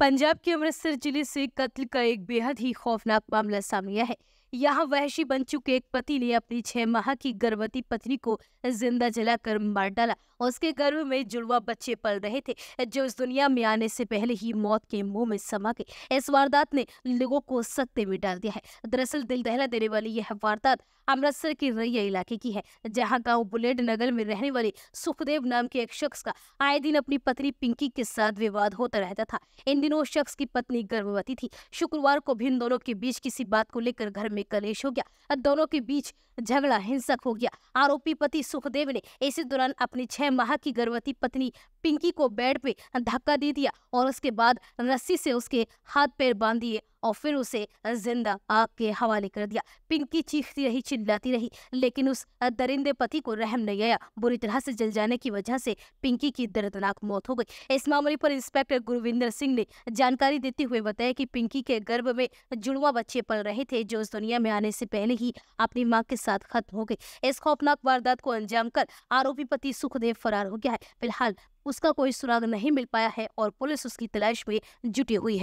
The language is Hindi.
पंजाब के अमृतसर जिले से कत्ल का एक बेहद ही खौफनाक मामला सामने आया है यहाँ वहशी बन चुके एक पति ने अपनी छह माह की गर्भवती पत्नी को जिंदा जलाकर मार डाला उसके गर्भ में जुड़वा बच्चे पल रहे थे जो इस दुनिया में आने से पहले ही मौत के मुंह में समा गए इस वारदात ने लोगों को सत्य में डाल दिया है दरअसल दिल दहला देने वाली यह वारदात अमृतसर के रैया इलाके की है जहाँ गाँव बुलेट नगर में रहने वाले सुखदेव नाम के एक शख्स का आए दिन अपनी पत्नी पिंकी के साथ विवाद होता रहता था इन दिनों शख्स की पत्नी गर्भवती थी शुक्रवार को भी इन दोनों के बीच किसी बात को लेकर घर में कलेश हो गया दोनों के बीच झगड़ा हिंसक हो गया आरोपी पति सुखदेव ने इसी दौरान अपनी छह माह की गर्भवती पत्नी पिंकी को बेड पे धक्का दे दिया और उसके बाद रस्सी से उसके हाथ पैर बांध दिए और फिर उसे जिंदा आग के हवाले कर दिया पिंकी चीखती रही चिल्लाती रही लेकिन उस दरिंदे पति को रहम नहीं आया बुरी तरह से जल जाने की वजह से पिंकी की दर्दनाक मौत हो गई इस मामले पर इंस्पेक्टर गुरविंदर सिंह ने जानकारी देते हुए बताया कि पिंकी के गर्भ में जुड़वा बच्चे पल रहे थे जो इस दुनिया में आने से पहले ही अपनी माँ के साथ खत्म हो गई इस खौफनाक वारदात को अंजाम कर आरोपी पति सुखदेव फरार हो गया है फिलहाल उसका कोई सुराग नहीं मिल पाया है और पुलिस उसकी तलाश में जुटी हुई है